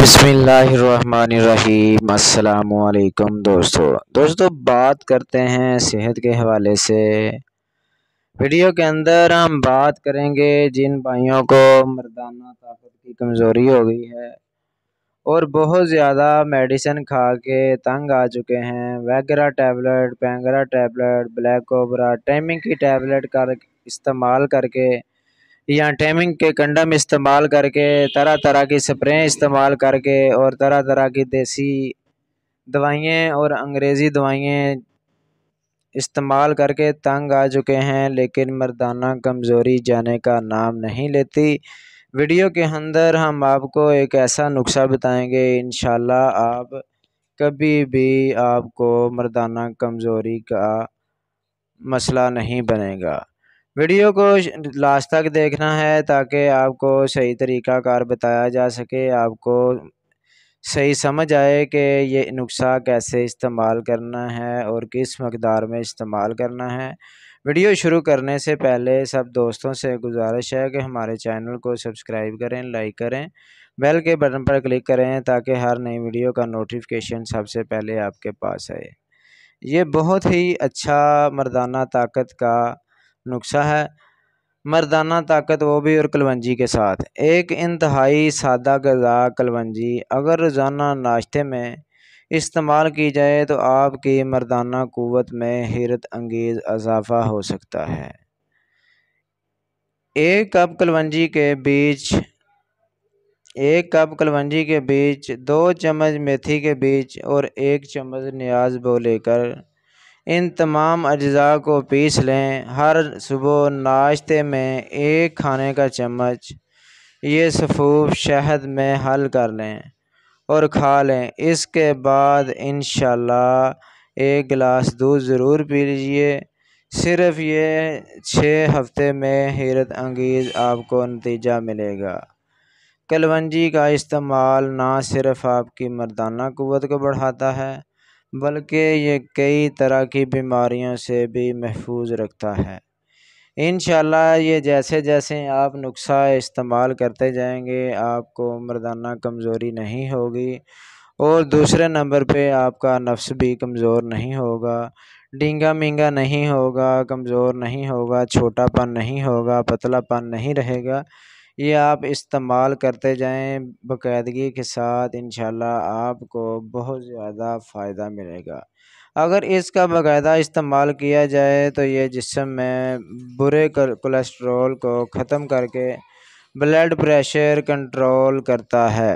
बिसमीम अल्लाम दोस्तों दोस्तों बात करते हैं सेहत के हवाले से वीडियो के अंदर हम बात करेंगे जिन भाइयों को मर्दाना ताकत की कमज़ोरी हो गई है और बहुत ज़्यादा मेडिसिन खा के तंग आ चुके हैं Viagra tablet Penegra tablet black cobra timing की टैबलेट कर इस्तेमाल करके या टैमिंग के कंडम इस्तेमाल करके तरह तरह की स्प्रे इस्तेमाल करके और तरह तरह की देसी दवाइयाँ और अंग्रेज़ी दवाइयाँ इस्तेमाल करके तंग आ चुके हैं लेकिन मर्दाना कमज़ोरी जाने का नाम नहीं लेती वीडियो के अंदर हम आपको एक ऐसा नुस्खा बताएंगे इन आप कभी भी आपको मर्दाना कमज़ोरी का मसला नहीं बनेगा वीडियो को लास्ट तक देखना है ताकि आपको सही तरीका कार बताया जा सके आपको सही समझ आए कि ये नुस्खा कैसे इस्तेमाल करना है और किस मकदार में इस्तेमाल करना है वीडियो शुरू करने से पहले सब दोस्तों से गुजारिश है कि हमारे चैनल को सब्सक्राइब करें लाइक करें बेल के बटन पर क्लिक करें ताकि हर नई वीडियो का नोटिफिकेशन सबसे पहले आपके पास आए ये बहुत ही अच्छा मर्दाना ताकत का नुस्खा है मर्दाना ताकत वो भी और कलवंजी के साथ एक इंतहाई सादा गज़ा कलवंजी अगर रोज़ाना नाश्ते में इस्तेमाल की जाए तो आपकी मर्दाना क़वत में हैरत अंगेज़ इजाफ़ा हो सकता है एक कप कलवंजी के बीच एक कप कलवंजी के बीच दो चम्मच मेथी के बीज और एक चम्मच न्याज बो लेकर इन तमाम अज्जा को पीस लें हर सुबह नाश्ते में एक खाने का चम्मच ये सफ़ूफ शहद में हल कर लें और खा लें इसके बाद इन एक गिलास दूध ज़रूर पी लीजिए सिर्फ ये छः हफ्ते में हैरत अंगीज़ आपको नतीजा मिलेगा कलवंजी का इस्तेमाल ना सिर्फ आपकी मर्दाना क़वत को बढ़ाता है बल्कि ये कई तरह की बीमारियों से भी महफूज रखता है इन ये जैसे जैसे आप नुस्खा इस्तेमाल करते जाएंगे आपको मर्दाना कमज़ोरी नहीं होगी और दूसरे नंबर पे आपका नफ्स भी कमज़ोर नहीं होगा डींगा मींगा नहीं होगा कमज़ोर नहीं होगा छोटापन नहीं होगा पतलापन नहीं रहेगा ये आप इस्तेमाल करते जाएँ बाक़ायदगी के साथ इंशाल्लाह आपको बहुत ज़्यादा फ़ायदा मिलेगा अगर इसका बाकायदा इस्तेमाल किया जाए तो ये जिस्म में बुरे कोलेस्ट्रॉल को ख़त्म करके ब्लड प्रेशर कंट्रोल करता है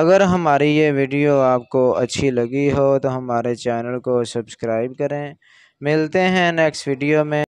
अगर हमारी ये वीडियो आपको अच्छी लगी हो तो हमारे चैनल को सब्सक्राइब करें मिलते हैं नेक्स्ट वीडियो में